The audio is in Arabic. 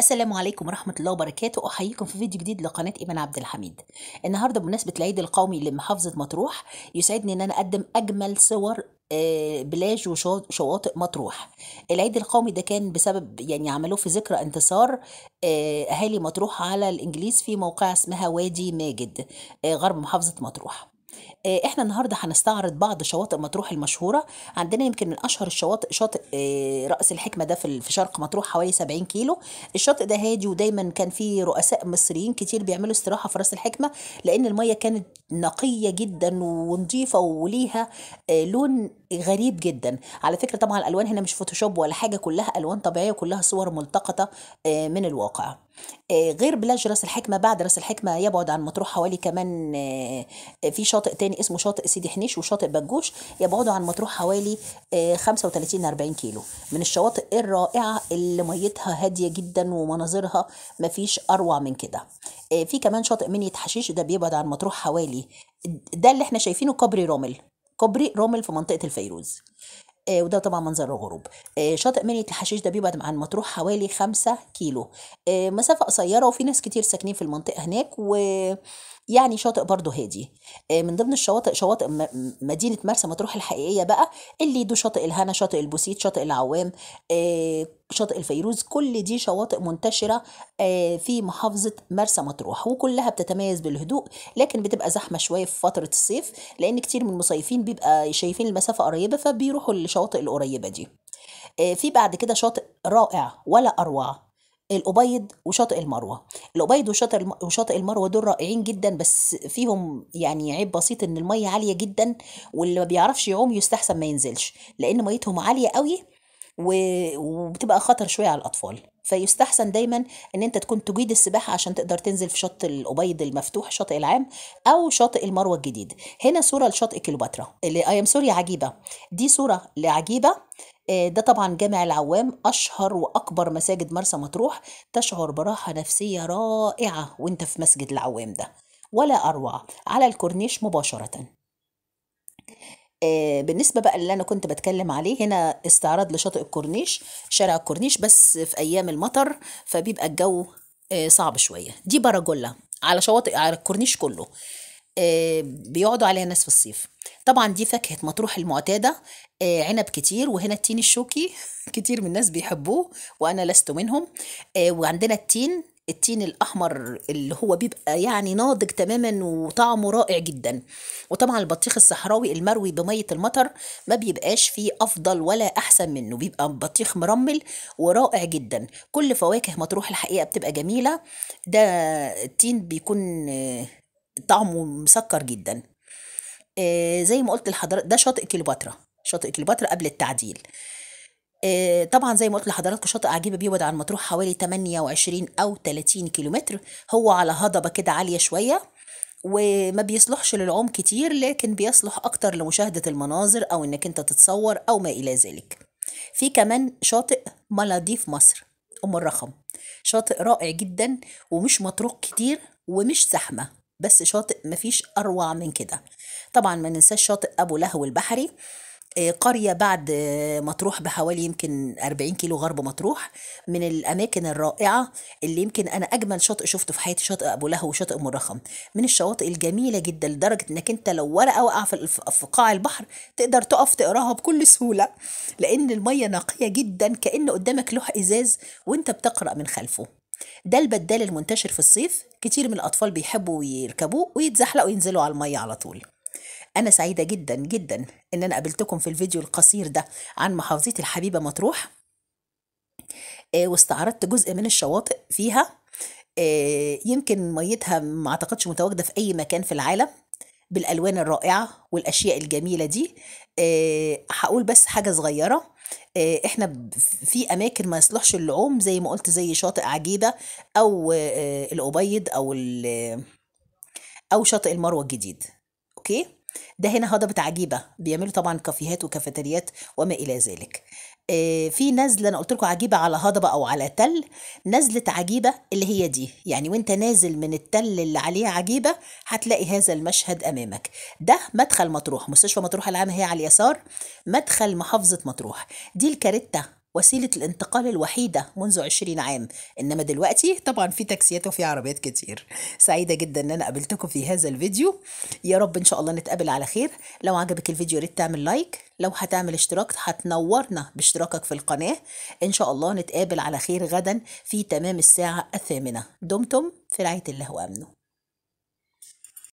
السلام عليكم ورحمة الله وبركاته أحييكم في فيديو جديد لقناة إيمان عبد الحميد النهاردة بمناسبة العيد القومي لمحافظة مطروح يسعدني أن أنا أقدم أجمل صور آه، بلاج وشواطئ مطروح العيد القومي ده كان بسبب يعني عملوه في ذكرى انتصار آه، اهالي مطروح على الانجليز في موقع اسمها وادي ماجد آه، غرب محافظه مطروح آه، احنا النهارده هنستعرض بعض شواطئ مطروح المشهوره عندنا يمكن من اشهر الشواطئ شاطئ آه، راس الحكمه ده في شرق مطروح حوالي 70 كيلو الشاطئ ده هادي ودايما كان فيه رؤساء مصريين كتير بيعملوا استراحه في راس الحكمه لان الميه كانت نقيه جدا ونظيفه وليها آه، لون غريب جدا على فكره طبعا الالوان هنا مش فوتوشوب ولا حاجه كلها الوان طبيعيه كلها صور ملتقطه آه، من الواقع آه، غير بلاج راس الحكمة بعد راس الحكمة يبعد عن مطروح حوالي كمان آه، في شاطئ تاني اسمه شاطئ سيدي حنيش وشاطئ بجوش يبعدوا عن مطروح حوالي 35 40 كيلو من الشواطئ الرائعة اللي ميتها هادية جدا ومناظرها مفيش أروع من كده في كمان شاطئ منية حشيش ده بيبعد عن مطروح حوالي ده اللي احنا شايفينه كوبري رومل كوبري رومل في منطقه الفيروز آه وده طبعا منظر الغروب آه شاطئ منية الحشيش ده بيبعد عن مطروح حوالي خمسة كيلو آه مسافة قصيرة وفي ناس كتير ساكنين في المنطقة هناك و يعني شاطئ برضه هادي آه، من ضمن الشواطئ شواطئ مدينه مرسى مطروح الحقيقيه بقى دو شاطئ الهنا شاطئ البوسيت شاطئ العوام آه، شاطئ الفيروز كل دي شواطئ منتشرة آه، في محافظة مرسى مطروح وكلها بتتميز بالهدوء لكن بتبقى زحمة شوية في فترة الصيف لأن كتير من المصيفين بيبقى شايفين المسافة قريبة فبيروحوا للشواطئ القريبة دي في بعد كده شاطئ رائع ولا أروع الأبيض وشاطئ المروة الأبيض وشاطئ المروة دول رائعين جدا بس فيهم يعني عيب بسيط إن المية عالية جدا واللي ما بيعرفش يعوم يستحسن ما ينزلش لأن ميتهم عالية قوي وبتبقى خطر شويه على الاطفال فيستحسن دايما ان انت تكون تجيد السباحه عشان تقدر تنزل في شط الابيض المفتوح الشاطئ العام او شاطئ المروه الجديد هنا صوره لشاطئ كليوباترا اللي اي آه، ام سوري عجيبه دي صوره لعجيبه آه، ده طبعا جامع العوام اشهر واكبر مساجد مرسى مطروح تشعر براحه نفسيه رائعه وانت في مسجد العوام ده ولا اروع على الكورنيش مباشره آه، بالنسبه بقى اللي انا كنت بتكلم عليه هنا استعراض لشاطئ الكورنيش شارع الكورنيش بس في ايام المطر فبيبقى الجو آه، صعب شويه دي باراجولا على شواطئ على الكورنيش كله آه، بيقعدوا عليها ناس في الصيف طبعا دي فاكهه مطروح المعتاده عنب كتير وهنا التين الشوكي كتير من الناس بيحبوه وانا لست منهم وعندنا التين التين الاحمر اللي هو بيبقى يعني ناضج تماما وطعمه رائع جدا وطبعا البطيخ الصحراوي المروي بميه المطر ما بيبقاش فيه افضل ولا احسن منه بيبقى بطيخ مرمل ورائع جدا كل فواكه مطروح الحقيقه بتبقى جميله ده التين بيكون آه، طعمه مسكر جدا آه، زي ما قلت لحضرتك ده شاطئ كليوباترا شاطئ كليوباترا قبل التعديل آه، طبعا زي ما قلت لحضراتكم شاطئ عجيبه بيبعد عن مطروح حوالي 28 او 30 كيلومتر هو على هضبه كده عاليه شويه وما بيصلحش للعوم كتير لكن بيصلح اكتر لمشاهده المناظر او انك انت تتصور او ما الى ذلك في كمان شاطئ مالديف مصر ام الرخم شاطئ رائع جدا ومش مطروق كتير ومش زحمه بس شاطئ مفيش اروع من كده طبعا ما ننساش شاطئ ابو لهو البحري قرية بعد مطروح بحوالي يمكن 40 كيلو غرب مطروح من الأماكن الرائعة اللي يمكن أنا أجمل شاطئ شفته في حياتي شاطئ أبو لهو وشاطئ أم الرخم من الشواطئ الجميلة جدا لدرجة إنك أنت لو ورقة واقعة في قاع البحر تقدر تقف تقراها بكل سهولة لأن المية نقية جدا كأن قدامك لوح إزاز وأنت بتقرأ من خلفه ده البدال المنتشر في الصيف كتير من الأطفال بيحبوا يركبوه ويتزحلقوا وينزلوا على المية على طول أنا سعيدة جدا جدا إن أنا قابلتكم في الفيديو القصير ده عن محافظة الحبيبة مطروح آه، واستعرضت جزء من الشواطئ فيها آه، يمكن ميتها ما أعتقدش متواجدة في أي مكان في العالم بالألوان الرائعة والأشياء الجميلة دي آه، هقول بس حاجة صغيرة احنا في اماكن ما يصلحش اللعوم زي ما قلت زي شاطئ عجيبه او الابيض او او شاطئ المروه الجديد اوكي ده هنا هضبة عجيبة بيعملوا طبعا كافيهات وكافيتريات وما إلى ذلك آه، في نزلة أنا قلت لكم عجيبة على هضبة أو على تل نزلة عجيبة اللي هي دي يعني وانت نازل من التل اللي عليه عجيبة هتلاقي هذا المشهد أمامك ده مدخل مطروح مستشفى مطروح العام هي على اليسار مدخل محافظة مطروح دي الكارتة وسيلة الانتقال الوحيدة منذ عشرين عام إنما دلوقتي طبعا في تاكسيات وفي عربيات كتير سعيدة جدا إن أنا قابلتكم في هذا الفيديو يا رب إن شاء الله نتقابل على خير لو عجبك الفيديو يا ريت تعمل لايك لو هتعمل اشتراك هتنورنا باشتراكك في القناة إن شاء الله نتقابل على خير غدا في تمام الساعة الثامنة دمتم في رعاية الله وأمنه